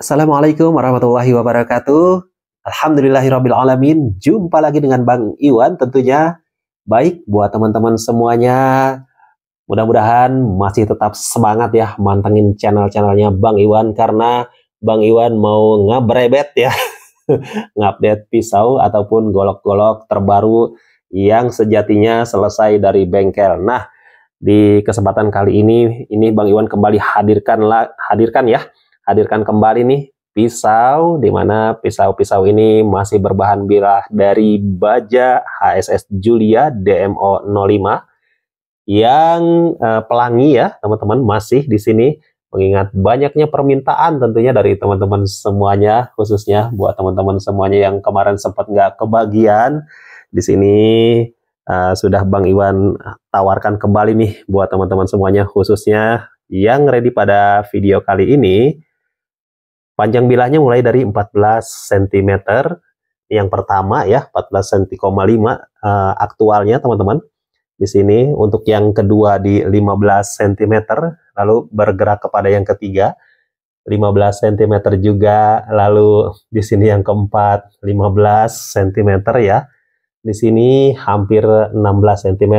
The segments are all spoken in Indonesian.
Assalamualaikum warahmatullahi wabarakatuh. Alhamdulillahirrabbilalamin. Jumpa lagi dengan Bang Iwan tentunya. Baik, buat teman-teman semuanya, mudah-mudahan masih tetap semangat ya mantengin channel-channelnya Bang Iwan karena Bang Iwan mau ngabrebet ya. Ngupdate pisau ataupun golok-golok terbaru yang sejatinya selesai dari bengkel. Nah, di kesempatan kali ini ini Bang Iwan kembali hadirkan hadirkan ya hadirkan kembali nih pisau, di mana pisau-pisau ini masih berbahan birah dari baja HSS Julia DMO 05 yang eh, pelangi ya teman-teman masih di sini mengingat banyaknya permintaan tentunya dari teman-teman semuanya khususnya buat teman-teman semuanya yang kemarin sempat nggak kebagian di sini uh, sudah Bang Iwan tawarkan kembali nih buat teman-teman semuanya khususnya yang ready pada video kali ini Panjang bilahnya mulai dari 14 cm yang pertama ya 14 cm,5 uh, aktualnya teman-teman. Di sini untuk yang kedua di 15 cm lalu bergerak kepada yang ketiga 15 cm juga lalu di sini yang keempat 15 cm ya. Di sini hampir 16 cm.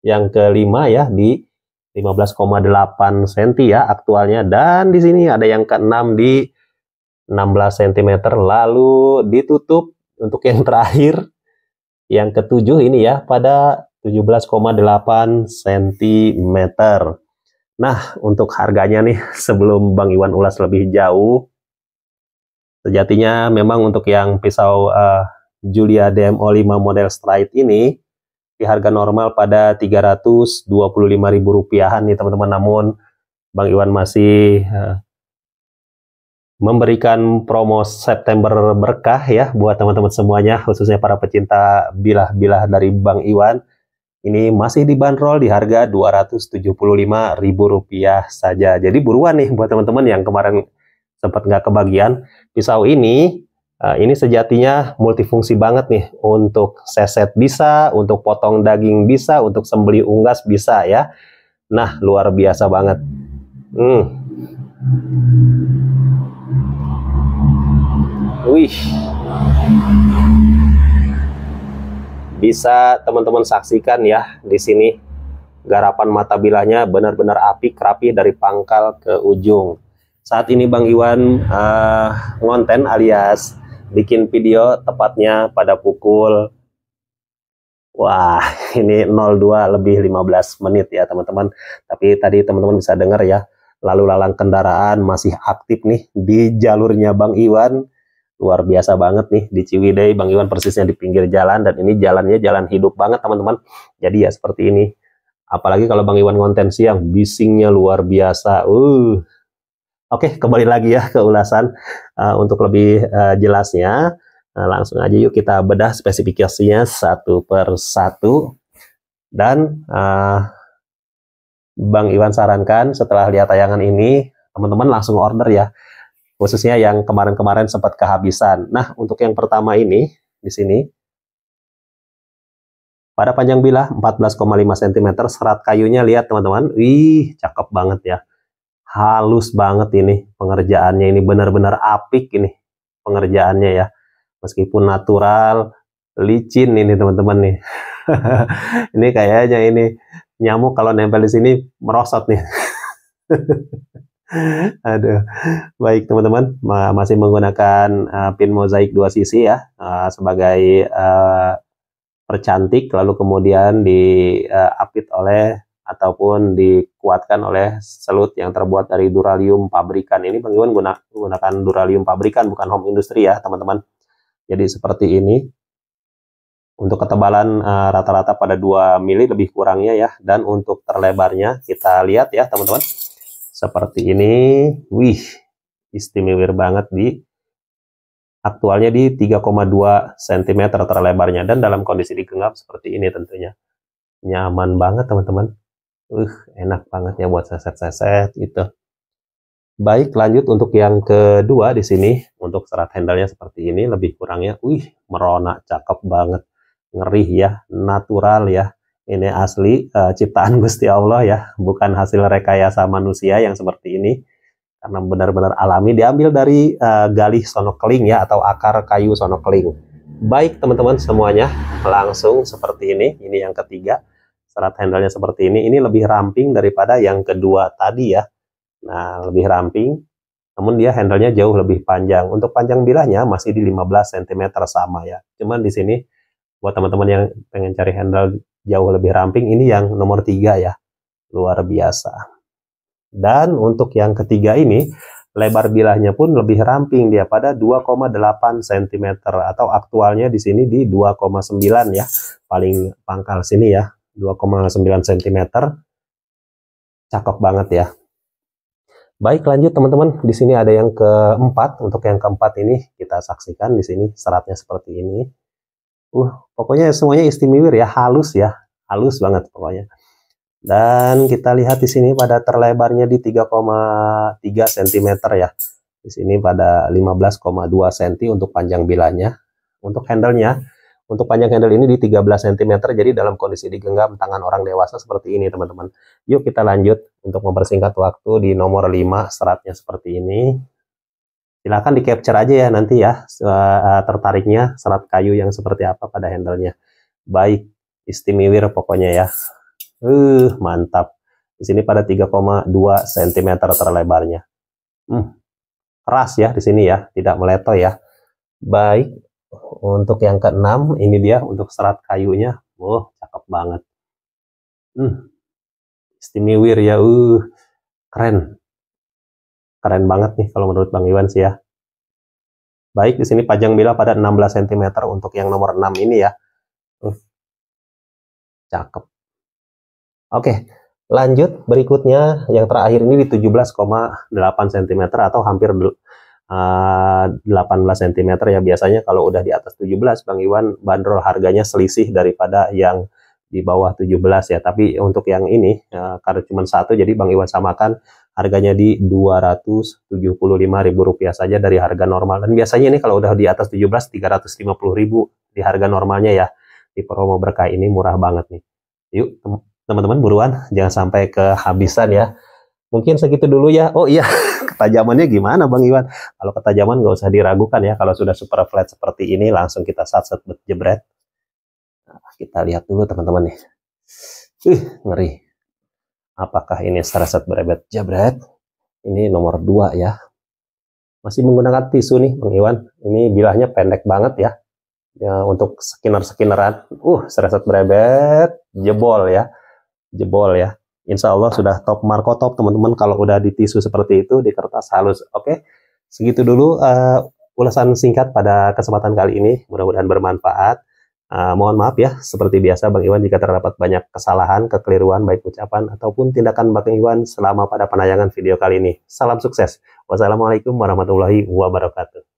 Yang kelima ya di 15,8 cm ya aktualnya dan di sini ada yang ke ke-6 di 16 cm lalu ditutup untuk yang terakhir yang ketujuh ini ya pada 17,8 cm. Nah, untuk harganya nih sebelum Bang Iwan ulas lebih jauh sejatinya memang untuk yang pisau uh, Julia dmo 5 model Stride ini di harga normal pada 325 ribu nih teman-teman. Namun Bang Iwan masih eh, memberikan promo September berkah ya buat teman-teman semuanya khususnya para pecinta bilah-bilah dari Bang Iwan. Ini masih dibanderol di harga Rp275.000 saja. Jadi buruan nih buat teman-teman yang kemarin sempat nggak kebagian. Pisau ini Eh, ini sejatinya multifungsi banget nih untuk seset bisa, untuk potong daging bisa, untuk sembeli unggas bisa ya. Nah, luar biasa banget. Hmm. Wih. Bisa teman-teman saksikan ya di sini garapan mata bilahnya benar-benar api rapi dari pangkal ke ujung. Saat ini Bang Iwan uh, ngonten alias bikin video tepatnya pada pukul Wah, ini 02 lebih 15 menit ya teman-teman. Tapi tadi teman-teman bisa dengar ya, lalu lalang kendaraan masih aktif nih di jalurnya Bang Iwan. Luar biasa banget nih di Ciwidey, Bang Iwan persisnya di pinggir jalan dan ini jalannya jalan hidup banget teman-teman. Jadi ya seperti ini. Apalagi kalau Bang Iwan konten siang, bisingnya luar biasa. Uh, Oke, kembali lagi ya ke ulasan uh, untuk lebih uh, jelasnya. Nah, langsung aja yuk kita bedah spesifikasinya satu per satu. Dan uh, Bang Iwan sarankan setelah lihat tayangan ini, teman-teman langsung order ya. Khususnya yang kemarin-kemarin sempat kehabisan. Nah, untuk yang pertama ini, di sini, pada panjang bilah 14,5 cm, serat kayunya lihat teman-teman, wih, cakep banget ya halus banget ini pengerjaannya ini benar-benar apik ini pengerjaannya ya meskipun natural licin ini teman-teman nih ini kayaknya ini nyamuk kalau nempel di sini merosot nih Aduh, baik teman-teman, masih menggunakan uh, pin mozaik dua sisi ya uh, sebagai uh, percantik, lalu kemudian diapit uh, oleh ataupun dikuatkan oleh selut yang terbuat dari duralium pabrikan. Ini pengiwan guna, gunakan duralium pabrikan bukan home industry ya teman-teman. Jadi seperti ini. Untuk ketebalan eh, rata-rata uh, pada 2 mili lebih kurangnya ya. Dan untuk terlebarnya kita lihat ya teman-teman. Seperti ini. Wih, istimewir banget di aktualnya di 3,2 cm terlebarnya. Dan dalam kondisi digenggam seperti ini tentunya. Nyaman banget teman-teman uh enak banget ya buat seset-seset gitu baik lanjut untuk yang kedua di sini untuk serat handlenya seperti ini lebih kurangnya wih merona cakep banget ngeri ya natural ya ini asli uh, ciptaan Gusti Allah ya bukan hasil rekayasa manusia yang seperti ini karena benar-benar alami diambil dari uh, galih sonokling ya atau akar kayu sonokling baik teman-teman semuanya langsung seperti ini ini yang ketiga serat handle-nya seperti ini. Ini lebih ramping daripada yang kedua tadi ya. Nah, lebih ramping, namun dia handle-nya jauh lebih panjang. Untuk panjang bilahnya masih di 15 cm sama ya. Cuman di sini buat teman-teman yang pengen cari handle jauh lebih ramping, ini yang nomor 3 ya. Luar biasa. Dan untuk yang ketiga ini, lebar bilahnya pun lebih ramping dia pada 2,8 cm atau aktualnya di sini di 2,9 ya. Paling pangkal sini ya, 2,9 cm. Cakep banget ya. Baik, lanjut teman-teman. Di sini ada yang keempat. Untuk yang keempat ini kita saksikan di sini seratnya seperti ini. Uh, pokoknya semuanya istimewa ya, halus ya. Halus banget pokoknya. Dan kita lihat di sini pada terlebarnya di 3,3 cm ya. Di sini pada 15,2 cm untuk panjang bilahnya. Untuk handlenya untuk panjang handle ini di 13 cm, jadi dalam kondisi digenggam tangan orang dewasa seperti ini teman-teman. Yuk kita lanjut untuk mempersingkat waktu di nomor 5 seratnya seperti ini. Silahkan di capture aja ya nanti ya eh, tertariknya serat kayu yang seperti apa pada handlenya. Baik, istimewir pokoknya ya. Uh, mantap. Di sini pada 3,2 cm terlebarnya. Hmm, keras ya di sini ya, tidak meleto ya. Baik, untuk yang keenam, ini dia untuk serat kayunya. Oh, cakep banget. Hmm, istimewir ya, uh, keren. Keren banget nih kalau menurut Bang Iwan sih ya. Baik, di sini panjang bila pada 16 cm untuk yang nomor 6 ini ya. Uh, cakep. Oke, lanjut berikutnya yang terakhir ini di 17,8 cm atau hampir 18 cm ya biasanya kalau udah di atas 17 Bang Iwan bandrol harganya selisih daripada yang di bawah 17 ya tapi untuk yang ini ya, karena cuma satu jadi Bang Iwan samakan harganya di Rp275.000 saja dari harga normal dan biasanya ini kalau udah di atas 17 350.000 di harga normalnya ya di promo berkah ini murah banget nih yuk teman-teman buruan jangan sampai kehabisan ya Mungkin segitu dulu ya. Oh iya, ketajamannya gimana Bang Iwan? Kalau ketajaman nggak usah diragukan ya. Kalau sudah super flat seperti ini, langsung kita sat-sat jebret. Nah, kita lihat dulu teman-teman nih. Ih, ngeri. Apakah ini sereset berebet jebret? Ini nomor dua ya. Masih menggunakan tisu nih Bang Iwan. Ini bilahnya pendek banget ya. Ya, untuk skinner-skinneran. Uh, sereset berebet jebol ya. Jebol ya Insya Allah sudah top Marco top teman-teman kalau udah di tisu seperti itu di kertas halus. Oke, segitu dulu uh, ulasan singkat pada kesempatan kali ini. Mudah-mudahan bermanfaat. Uh, mohon maaf ya, seperti biasa Bang Iwan jika terdapat banyak kesalahan, kekeliruan baik ucapan ataupun tindakan Bang Iwan selama pada penayangan video kali ini. Salam sukses. Wassalamualaikum warahmatullahi wabarakatuh.